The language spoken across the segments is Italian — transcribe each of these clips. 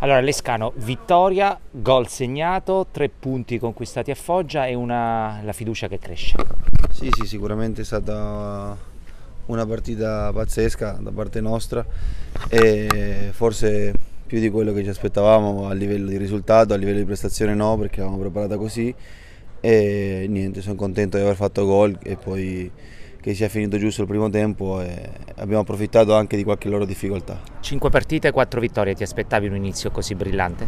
Allora Lescano, vittoria, gol segnato, tre punti conquistati a Foggia e una, la fiducia che cresce. Sì, sì, sicuramente è stata una partita pazzesca da parte nostra e forse più di quello che ci aspettavamo a livello di risultato, a livello di prestazione no perché l'avevamo preparata così e niente, sono contento di aver fatto gol e poi che sia finito giusto il primo tempo e abbiamo approfittato anche di qualche loro difficoltà. Cinque partite, quattro vittorie, ti aspettavi un inizio così brillante?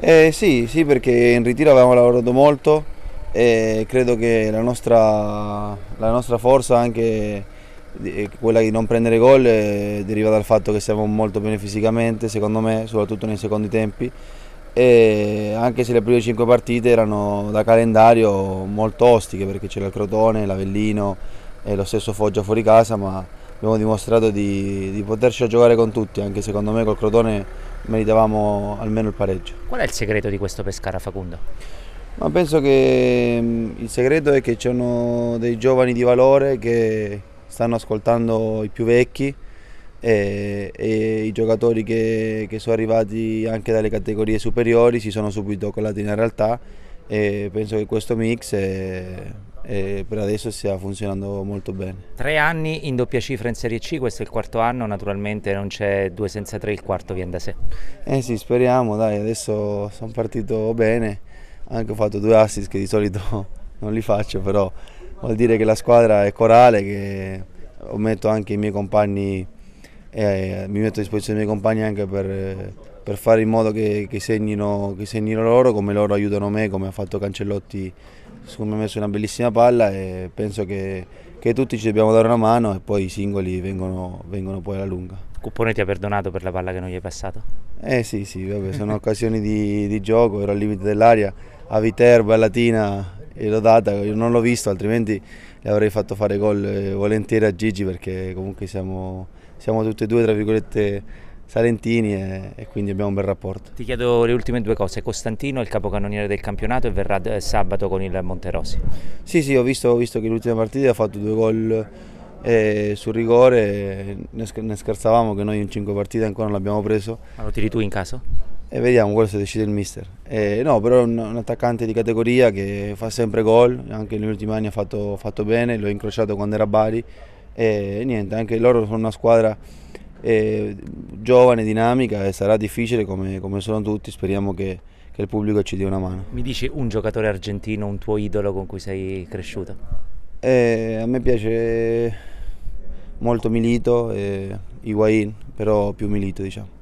Eh, sì, sì, perché in ritiro avevamo lavorato molto e credo che la nostra, la nostra forza, anche eh, quella di non prendere gol, eh, deriva dal fatto che siamo molto bene fisicamente, secondo me, soprattutto nei secondi tempi. E anche se le prime cinque partite erano da calendario molto ostiche perché c'era il Crotone, l'Avellino, e lo stesso Foggia fuori casa, ma abbiamo dimostrato di, di poterci giocare con tutti, anche secondo me col Crotone meritavamo almeno il pareggio. Qual è il segreto di questo Pescara Facundo? Ma penso che mm, il segreto è che ci sono dei giovani di valore che stanno ascoltando i più vecchi e, e i giocatori che, che sono arrivati anche dalle categorie superiori si sono subito collati in realtà e penso che questo mix e per adesso stia funzionando molto bene. Tre anni in doppia cifra in Serie C, questo è il quarto anno, naturalmente non c'è due senza tre, il quarto viene da sé. Eh sì, speriamo, dai, adesso sono partito bene, anche ho fatto due assist che di solito non li faccio, però vuol dire che la squadra è corale, che metto anche i miei compagni, eh, mi metto a disposizione dei miei compagni anche per per fare in modo che, che, segnino, che, segnino, loro come loro aiutano me, come ha fatto Cancellotti, secondo me su una bellissima palla e penso che, che, tutti ci dobbiamo dare una mano e poi i singoli vengono, vengono poi alla lunga. Cuppone ti ha perdonato per la palla che non gli hai passato? Eh sì, sì, vabbè, sono occasioni di, di, gioco, ero al limite dell'aria, a Viterbo, a Latina l'ho data, io non l'ho visto, altrimenti le avrei fatto fare gol eh, volentieri a Gigi perché comunque siamo, siamo tutti e due, tra virgolette, salentini e, e, quindi abbiamo un bel rapporto. Ti chiedo le ultime due cose, Costantino è il capocannoniere del campionato e verrà eh, sabato con il Monterossi. Sì, sì, ho visto, ho visto che l'ultima partita ha fatto due gol e eh, sul rigore ne, scherzavamo che noi in cinque partite ancora non l'abbiamo preso. Ma lo tiri tu in caso? E vediamo, quello se decide il mister. E eh, no, però è un, un, attaccante di categoria che fa sempre gol, anche negli ultimi anni ha fatto, fatto bene, l'ho incrociato quando era a Bari e niente, anche loro sono una squadra e giovane, dinamica e sarà difficile come, come sono tutti, speriamo che, che, il pubblico ci dia una mano. Mi dici un giocatore argentino, un tuo idolo con cui sei cresciuto? Eh, a me piace molto Milito e Higuain, però più Milito diciamo.